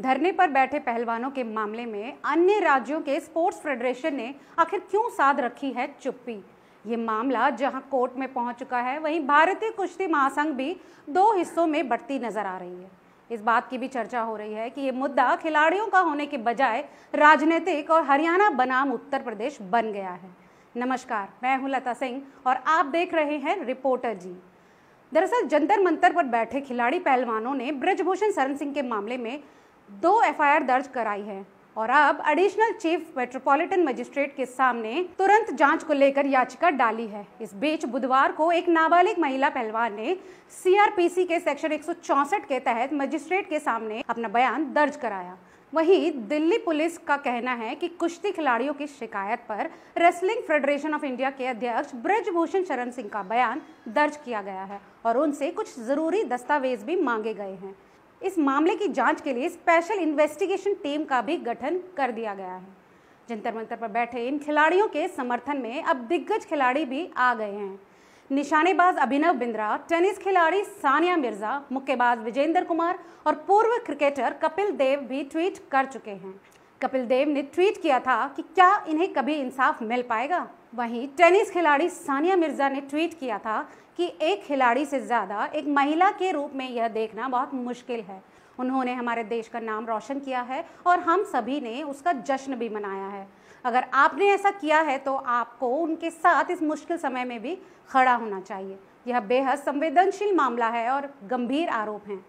धरने पर बैठे पहलवानों के मामले में अन्य राज्यों के स्पोर्ट्स फेडरेशन ने आखिर क्यों साध रखी है चुप्पी ये मामला जहां कोर्ट में पहुंच चुका है वहीं भारतीय कुश्ती महासंघ भी दो हिस्सों में बढ़ती नजर आ रही है इस बात की भी चर्चा हो रही है कि ये मुद्दा खिलाड़ियों का होने के बजाय राजनीतिक और हरियाणा बनाम उत्तर प्रदेश बन गया है नमस्कार मैं हूं लता सिंह और आप देख रहे हैं रिपोर्टर जी दरअसल जंतर मंतर पर बैठे खिलाड़ी पहलवानों ने ब्रजभूषण शरण सिंह के मामले में दो एफआईआर दर्ज कराई है और अब एडिशनल चीफ मेट्रोपॉलिटन मजिस्ट्रेट के सामने तुरंत जांच को लेकर याचिका डाली है इस बीच बुधवार को एक नाबालिग महिला पहलवान ने सीआरपीसी के सेक्शन 164 के तहत मजिस्ट्रेट के सामने अपना बयान दर्ज कराया वहीं दिल्ली पुलिस का कहना है कि कुश्ती खिलाड़ियों की शिकायत पर रेसलिंग फेडरेशन ऑफ इंडिया के अध्यक्ष ब्रजभूषण शरण सिंह का बयान दर्ज किया गया है और उनसे कुछ ज़रूरी दस्तावेज भी मांगे गए हैं इस मामले की जांच के लिए स्पेशल इन्वेस्टिगेशन टीम का भी गठन कर दिया गया है जंतर मंतर पर बैठे इन खिलाड़ियों के समर्थन में अब दिग्गज खिलाड़ी भी आ गए हैं निशानेबाज अभिनव बिंद्रा टेनिस खिलाड़ी सानिया मिर्जा मुक्केबाज विजेंद्र कुमार और पूर्व क्रिकेटर कपिल देव भी ट्वीट कर चुके हैं कपिल देव ने ट्वीट किया था कि क्या इन्हें कभी इंसाफ मिल पाएगा वहीं टेनिस खिलाड़ी सानिया मिर्जा ने ट्वीट किया था कि एक खिलाड़ी से ज़्यादा एक महिला के रूप में यह देखना बहुत मुश्किल है उन्होंने हमारे देश का नाम रोशन किया है और हम सभी ने उसका जश्न भी मनाया है अगर आपने ऐसा किया है तो आपको उनके साथ इस मुश्किल समय में भी खड़ा होना चाहिए यह बेहद संवेदनशील मामला है और गंभीर आरोप हैं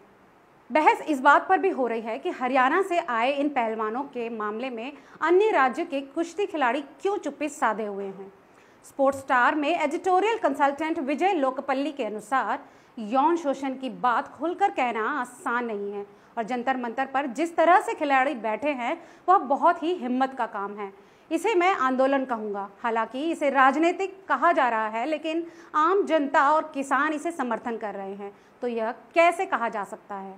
बहस इस बात पर भी हो रही है कि हरियाणा से आए इन पहलवानों के मामले में अन्य राज्य के कुश्ती खिलाड़ी क्यों चुप्पी साधे हुए हैं स्पोर्ट्स स्टार में एडिटोरियल कंसल्टेंट विजय लोकपल्ली के अनुसार यौन शोषण की बात खुलकर कहना आसान नहीं है और जंतर मंतर पर जिस तरह से खिलाड़ी बैठे हैं वह बहुत ही हिम्मत का काम है इसे मैं आंदोलन कहूँगा हालांकि इसे राजनीतिक कहा जा रहा है लेकिन आम जनता और किसान इसे समर्थन कर रहे हैं तो यह कैसे कहा जा सकता है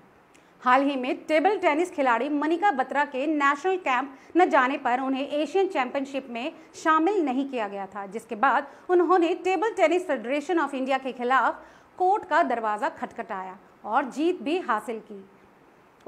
हाल ही में टेबल टेनिस खिलाड़ी मनिका बत्रा के नेशनल कैंप न जाने पर उन्हें एशियन चैंपियनशिप में शामिल नहीं किया गया था जिसके बाद उन्होंने table tennis federation of India के खिलाफ कोर्ट का दरवाज़ा खटखटाया और जीत भी हासिल की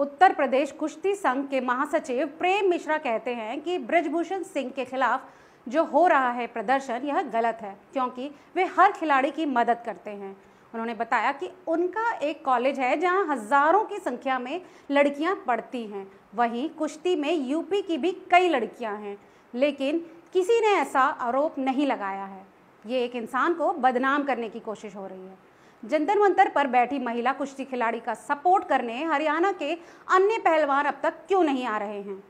उत्तर प्रदेश कुश्ती संघ के महासचिव प्रेम मिश्रा कहते हैं कि ब्रजभूषण सिंह के खिलाफ जो हो रहा है प्रदर्शन यह गलत है क्योंकि वे हर खिलाड़ी की मदद करते हैं उन्होंने बताया कि उनका एक कॉलेज है जहां हज़ारों की संख्या में लड़कियां पढ़ती हैं वहीं कुश्ती में यूपी की भी कई लड़कियां हैं लेकिन किसी ने ऐसा आरोप नहीं लगाया है ये एक इंसान को बदनाम करने की कोशिश हो रही है जंतर मंतर पर बैठी महिला कुश्ती खिलाड़ी का सपोर्ट करने हरियाणा के अन्य पहलवान अब तक क्यों नहीं आ रहे हैं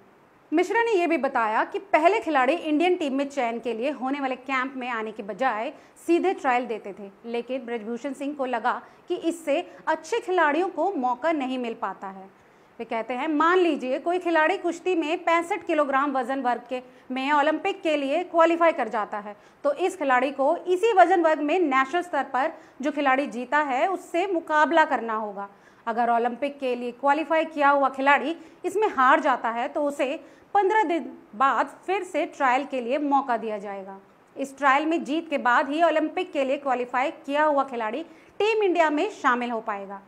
मिश्रा ने यह भी बताया कि पहले खिलाड़ी इंडियन टीम में चयन के लिए होने वाले कैंप में आने के बजाय सीधे ट्रायल देते थे लेकिन ब्रजभूषण सिंह को लगा कि इससे अच्छे खिलाड़ियों को मौका नहीं मिल पाता है वे कहते हैं मान लीजिए कोई खिलाड़ी कुश्ती में पैंसठ किलोग्राम वजन वर्ग के में ओलंपिक के लिए क्वालिफाई कर जाता है तो इस खिलाड़ी को इसी वजन वर्ग में नेशनल स्तर पर जो खिलाड़ी जीता है उससे मुकाबला करना होगा अगर ओलंपिक के लिए क्वालिफाई किया हुआ खिलाड़ी इसमें हार जाता है तो उसे पंद्रह दिन बाद फिर से ट्रायल के लिए मौका दिया जाएगा इस ट्रायल में जीत के बाद ही ओलंपिक के लिए क्वालिफाई किया हुआ खिलाड़ी टीम इंडिया में शामिल हो पाएगा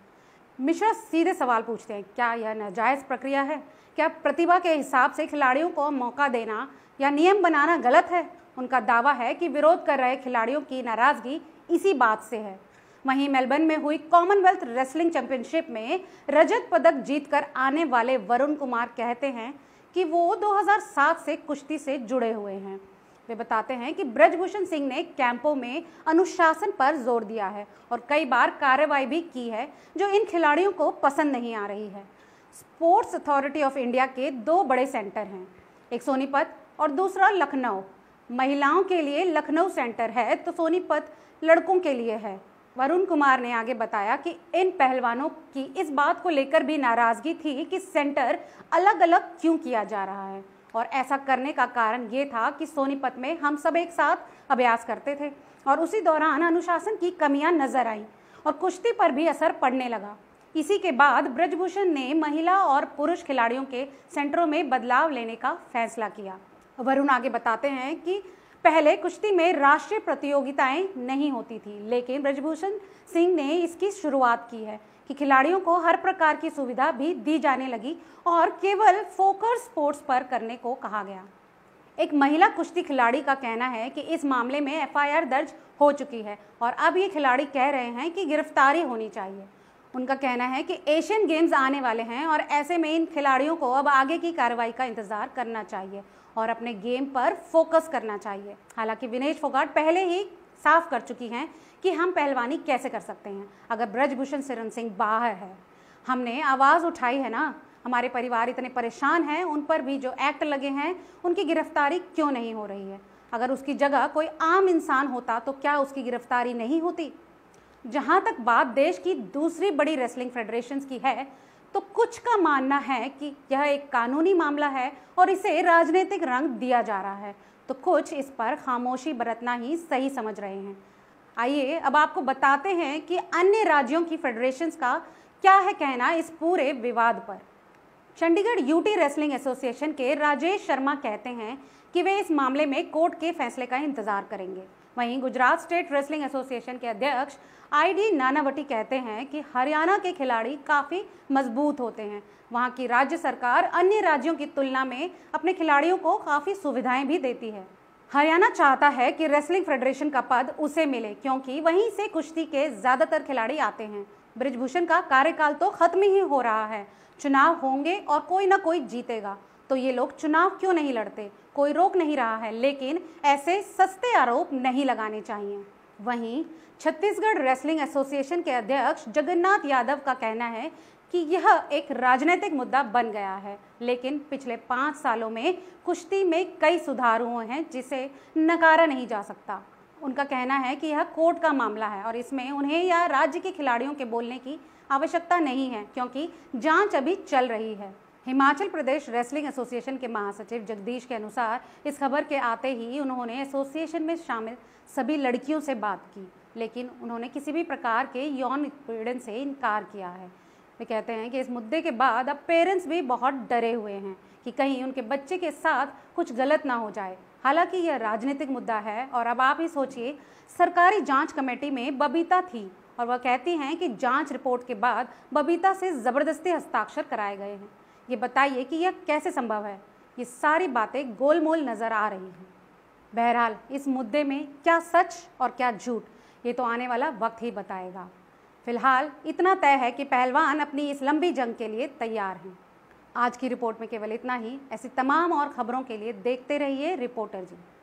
मिश्रा सीधे सवाल पूछते हैं क्या यह नाजायज़ प्रक्रिया है क्या प्रतिभा के हिसाब से खिलाड़ियों को मौका देना या नियम बनाना गलत है उनका दावा है कि विरोध कर रहे खिलाड़ियों की नाराज़गी इसी बात से है वहीं मेलबर्न में हुई कॉमनवेल्थ रेसलिंग चैंपियनशिप में रजत पदक जीतकर आने वाले वरुण कुमार कहते हैं कि वो 2007 से कुश्ती से जुड़े हुए हैं वे बताते हैं कि ब्रजभूषण सिंह ने कैंपों में अनुशासन पर जोर दिया है और कई बार कार्रवाई भी की है जो इन खिलाड़ियों को पसंद नहीं आ रही है स्पोर्ट्स अथॉरिटी ऑफ इंडिया के दो बड़े सेंटर हैं एक सोनीपत और दूसरा लखनऊ महिलाओं के लिए लखनऊ सेंटर है तो सोनीपत लड़कों के लिए है वरुण कुमार ने आगे बताया कि इन पहलवानों की इस बात को लेकर भी नाराज़गी थी कि सेंटर अलग अलग क्यों किया जा रहा है और ऐसा करने का कारण ये था कि सोनीपत में हम सब एक साथ अभ्यास करते थे और उसी दौरान अनुशासन की कमियां नजर आई और कुश्ती पर भी असर पड़ने लगा इसी के बाद ब्रजभूषण ने महिला और पुरुष खिलाड़ियों के सेंटरों में बदलाव लेने का फैसला किया वरुण आगे बताते हैं कि पहले कुश्ती में राष्ट्रीय प्रतियोगिताएं नहीं होती थी लेकिन ब्रजभूषण सिंह ने इसकी शुरुआत की है कि खिलाड़ियों को हर प्रकार की सुविधा भी दी जाने लगी और केवल फोकस स्पोर्ट्स पर करने को कहा गया एक महिला कुश्ती खिलाड़ी का कहना है कि इस मामले में एफआईआर दर्ज हो चुकी है और अब ये खिलाड़ी कह रहे हैं कि गिरफ्तारी होनी चाहिए उनका कहना है कि एशियन गेम्स आने वाले हैं और ऐसे में इन खिलाड़ियों को अब आगे की कार्रवाई का इंतज़ार करना चाहिए और अपने गेम पर फोकस करना चाहिए हालांकि विनेश फोगाट पहले ही साफ कर चुकी हैं कि हम पहलवानी कैसे कर सकते हैं अगर ब्रजभूषण सिरन सिंह बाहर है हमने आवाज़ उठाई है ना हमारे परिवार इतने परेशान हैं उन पर भी जो एक्ट लगे हैं उनकी गिरफ्तारी क्यों नहीं हो रही है अगर उसकी जगह कोई आम इंसान होता तो क्या उसकी गिरफ्तारी नहीं होती जहाँ तक बात देश की दूसरी बड़ी रेसलिंग फेडरेशन की है तो कुछ का मानना है कि यह एक कानूनी मामला है और इसे राजनीतिक रंग दिया जा रहा है तो कुछ इस पर खामोशी बरतना ही सही समझ रहे हैं आइए अब आपको बताते हैं कि अन्य राज्यों की फेडरेशंस का क्या है कहना इस पूरे विवाद पर चंडीगढ़ यूटी रेसलिंग एसोसिएशन के राजेश शर्मा कहते हैं कि वे इस मामले में कोर्ट के फैसले का इंतजार करेंगे वहीं गुजरात स्टेट रेसलिंग एसोसिएशन के अध्यक्ष आईडी नानावटी कहते हैं कि हरियाणा के खिलाड़ी काफ़ी मजबूत होते हैं वहाँ की राज्य सरकार अन्य राज्यों की तुलना में अपने खिलाड़ियों को काफ़ी सुविधाएं भी देती है हरियाणा चाहता है कि रेसलिंग फेडरेशन का पद उसे मिले क्योंकि वहीं से कुश्ती के ज़्यादातर खिलाड़ी आते हैं ब्रिजभूषण का कार्यकाल तो खत्म ही हो रहा है चुनाव होंगे और कोई ना कोई जीतेगा तो ये लोग चुनाव क्यों नहीं लड़ते कोई रोक नहीं रहा है लेकिन ऐसे सस्ते आरोप नहीं लगाने चाहिए वहीं छत्तीसगढ़ रेसलिंग एसोसिएशन के अध्यक्ष जगन्नाथ यादव का कहना है कि यह एक राजनीतिक मुद्दा बन गया है लेकिन पिछले पाँच सालों में कुश्ती में कई सुधार हुए हैं जिसे नकारा नहीं जा सकता उनका कहना है कि यह कोर्ट का मामला है और इसमें उन्हें या राज्य के खिलाड़ियों के बोलने की आवश्यकता नहीं है क्योंकि जांच अभी चल रही है हिमाचल प्रदेश रेसलिंग एसोसिएशन के महासचिव जगदीश के अनुसार इस खबर के आते ही उन्होंने एसोसिएशन में शामिल सभी लड़कियों से बात की लेकिन उन्होंने किसी भी प्रकार के यौन उत्पीड़न से इनकार किया है वे कहते हैं कि इस मुद्दे के बाद अब पेरेंट्स भी बहुत डरे हुए हैं कि कहीं उनके बच्चे के साथ कुछ गलत ना हो जाए हालांकि यह राजनीतिक मुद्दा है और अब आप ही सोचिए सरकारी जांच कमेटी में बबीता थी और वह कहती हैं कि जांच रिपोर्ट के बाद बबीता से ज़बरदस्ती हस्ताक्षर कराए गए हैं ये बताइए कि यह कैसे संभव है ये सारी बातें गोलमोल नज़र आ रही हैं बहरहाल इस मुद्दे में क्या सच और क्या झूठ ये तो आने वाला वक्त ही बताएगा फिलहाल इतना तय है कि पहलवान अपनी इस लंबी जंग के लिए तैयार हैं आज की रिपोर्ट में केवल इतना ही ऐसी तमाम और खबरों के लिए देखते रहिए रिपोर्टर जी